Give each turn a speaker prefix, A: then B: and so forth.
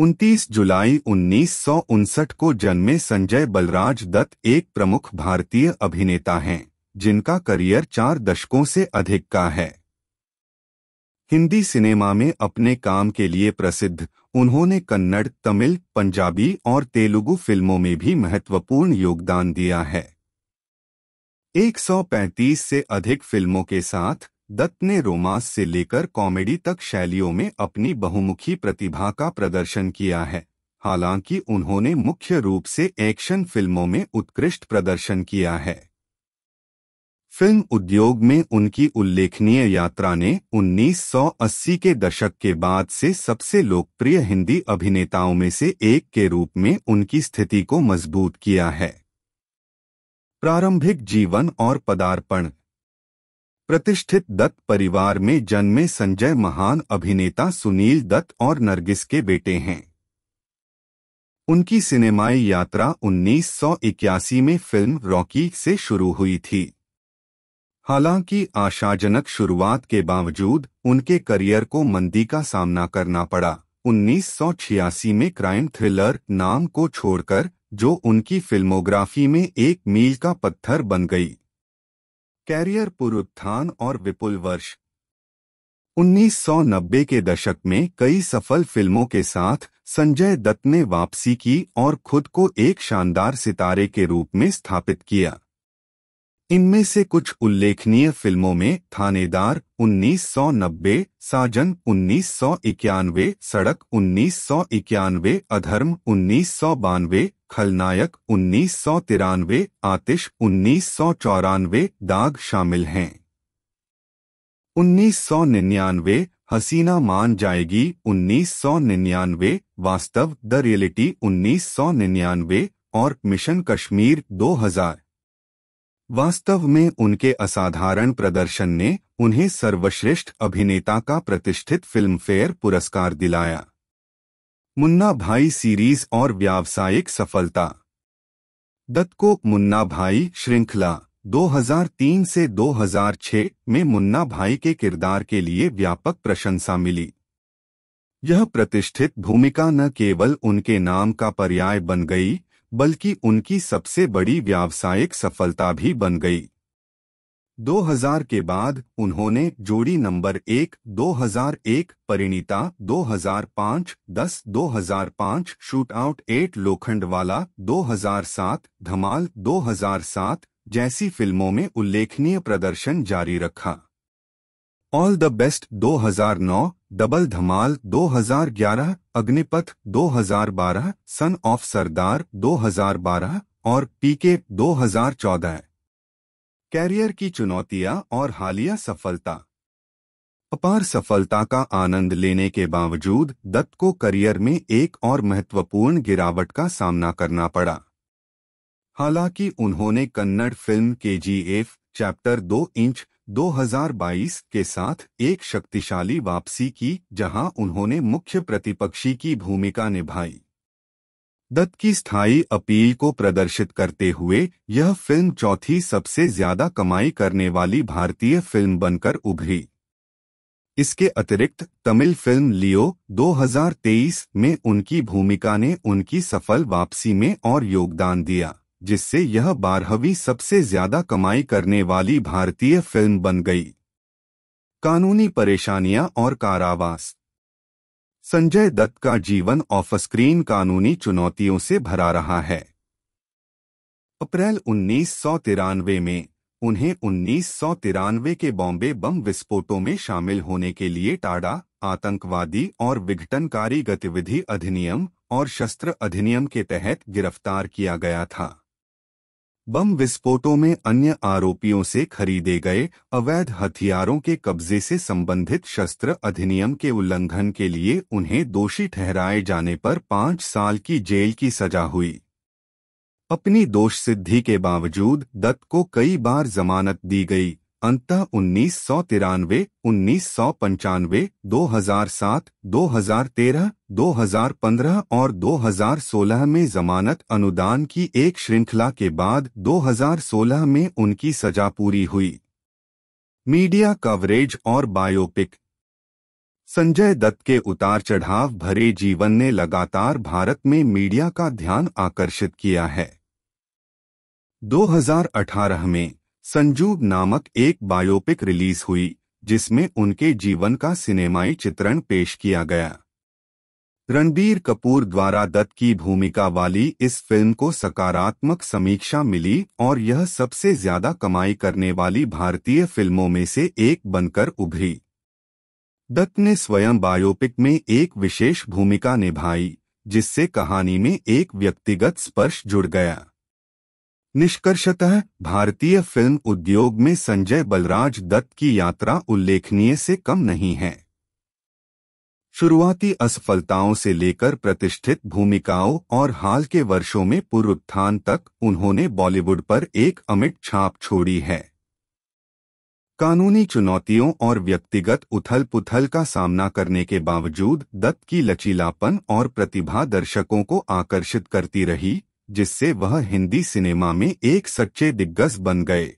A: 29 जुलाई उन्नीस को जन्मे संजय बलराज दत्त एक प्रमुख भारतीय अभिनेता हैं जिनका करियर चार दशकों से अधिक का है हिंदी सिनेमा में अपने काम के लिए प्रसिद्ध उन्होंने कन्नड़ तमिल पंजाबी और तेलुगु फिल्मों में भी महत्वपूर्ण योगदान दिया है 135 से अधिक फिल्मों के साथ दत्त ने रोमांस से लेकर कॉमेडी तक शैलियों में अपनी बहुमुखी प्रतिभा का प्रदर्शन किया है हालांकि उन्होंने मुख्य रूप से एक्शन फिल्मों में उत्कृष्ट प्रदर्शन किया है फिल्म उद्योग में उनकी उल्लेखनीय यात्रा ने 1980 के दशक के बाद से सबसे लोकप्रिय हिंदी अभिनेताओं में से एक के रूप में उनकी स्थिति को मजबूत किया है प्रारंभिक जीवन और पदार्पण प्रतिष्ठित दत्त परिवार में जन्मे संजय महान अभिनेता सुनील दत्त और नरगिस के बेटे हैं उनकी सिनेमाई यात्रा 1981 में फिल्म रॉकी से शुरू हुई थी हालांकि आशाजनक शुरुआत के बावजूद उनके करियर को मंदी का सामना करना पड़ा 1986 में क्राइम थ्रिलर नाम को छोड़कर जो उनकी फिल्मोग्राफी में एक मील का पत्थर बन गई कैरियर पुरुत्थान और विपुल वर्ष 1990 के दशक में कई सफल फिल्मों के साथ संजय दत्त ने वापसी की और खुद को एक शानदार सितारे के रूप में स्थापित किया इनमें से कुछ उल्लेखनीय फिल्मों में थानेदार 1990, साजन 1991, सड़क 1991, अधर्म बानवे खलनायक तिरानवे आतिश चौरानवे दाग शामिल हैं 1999 हसीना मान जाएगी 1999 वास्तव द रियलिटी 1999 और मिशन कश्मीर 2000 वास्तव में उनके असाधारण प्रदर्शन ने उन्हें सर्वश्रेष्ठ अभिनेता का प्रतिष्ठित फिल्मफेयर पुरस्कार दिलाया मुन्ना भाई सीरीज और व्यावसायिक सफलता दत्त को मुन्ना भाई श्रृंखला 2003 से 2006 में मुन्ना भाई के किरदार के लिए व्यापक प्रशंसा मिली यह प्रतिष्ठित भूमिका न केवल उनके नाम का पर्याय बन गई बल्कि उनकी सबसे बड़ी व्यावसायिक सफलता भी बन गई 2000 के बाद उन्होंने जोड़ी नंबर एक 2001 परिणीता 2005 हज़ार 2005 शूटआउट 8 लोखंडवाला 2007 धमाल 2007 जैसी फिल्मों में उल्लेखनीय प्रदर्शन जारी रखा all the best 2009 double Dhamaal 2011 Agneepath 2012 son of Sardar 2012 और पीके 2014 कैरियर की चुनौतियां और हालिया सफलता अपार सफलता का आनंद लेने के बावजूद दत्त को करियर में एक और महत्वपूर्ण गिरावट का सामना करना पड़ा हालांकि उन्होंने Kannada film K G F chapter दो इंच 2022 के साथ एक शक्तिशाली वापसी की जहां उन्होंने मुख्य प्रतिपक्षी की भूमिका निभाई दत्त की स्थायी अपील को प्रदर्शित करते हुए यह फिल्म चौथी सबसे ज्यादा कमाई करने वाली भारतीय फिल्म बनकर उभरी इसके अतिरिक्त तमिल फिल्म लियो 2023 में उनकी भूमिका ने उनकी सफल वापसी में और योगदान दिया जिससे यह बारहवीं सबसे ज्यादा कमाई करने वाली भारतीय फिल्म बन गई कानूनी परेशानियां और कारावास संजय दत्त का जीवन ऑफ स्क्रीन कानूनी चुनौतियों से भरा रहा है अप्रैल उन्नीस में उन्हें उन्नीस के बॉम्बे बम विस्फोटों में शामिल होने के लिए टाडा आतंकवादी और विघटनकारी गतिविधि अधिनियम और शस्त्र अधिनियम के तहत गिरफ्तार किया गया था बम विस्फोटों में अन्य आरोपियों से खरीदे गए अवैध हथियारों के कब्जे से संबंधित शस्त्र अधिनियम के उल्लंघन के लिए उन्हें दोषी ठहराए जाने पर पांच साल की जेल की सजा हुई अपनी दोष सिद्धि के बावजूद दत्त को कई बार जमानत दी गई अंत उन्नीस सौ तिरानवे उन्नीस सौ पंचानवे दो हजार सात दो हजार तेरह दो हजार पंद्रह और दो हजार सोलह में जमानत अनुदान की एक श्रृंखला के बाद दो हजार सोलह में उनकी सजा पूरी हुई मीडिया कवरेज और बायोपिक संजय दत्त के उतार चढ़ाव भरे जीवन ने लगातार भारत में मीडिया का ध्यान आकर्षित किया है 2018 में संजूब नामक एक बायोपिक रिलीज हुई जिसमें उनके जीवन का सिनेमाई चित्रण पेश किया गया रणबीर कपूर द्वारा दत्त की भूमिका वाली इस फिल्म को सकारात्मक समीक्षा मिली और यह सबसे ज्यादा कमाई करने वाली भारतीय फिल्मों में से एक बनकर उभरी दत्त ने स्वयं बायोपिक में एक विशेष भूमिका निभाई जिससे कहानी में एक व्यक्तिगत स्पर्श जुड़ गया निष्कर्षतः भारतीय फिल्म उद्योग में संजय बलराज दत्त की यात्रा उल्लेखनीय से कम नहीं है शुरुआती असफलताओं से लेकर प्रतिष्ठित भूमिकाओं और हाल के वर्षों में पूर्वोत्थान तक उन्होंने बॉलीवुड पर एक अमिट छाप छोड़ी है कानूनी चुनौतियों और व्यक्तिगत उथल पुथल का सामना करने के बावजूद दत्त की लचीलापन और प्रतिभा दर्शकों को आकर्षित करती रही जिससे वह हिंदी सिनेमा में एक सच्चे दिग्गज बन गए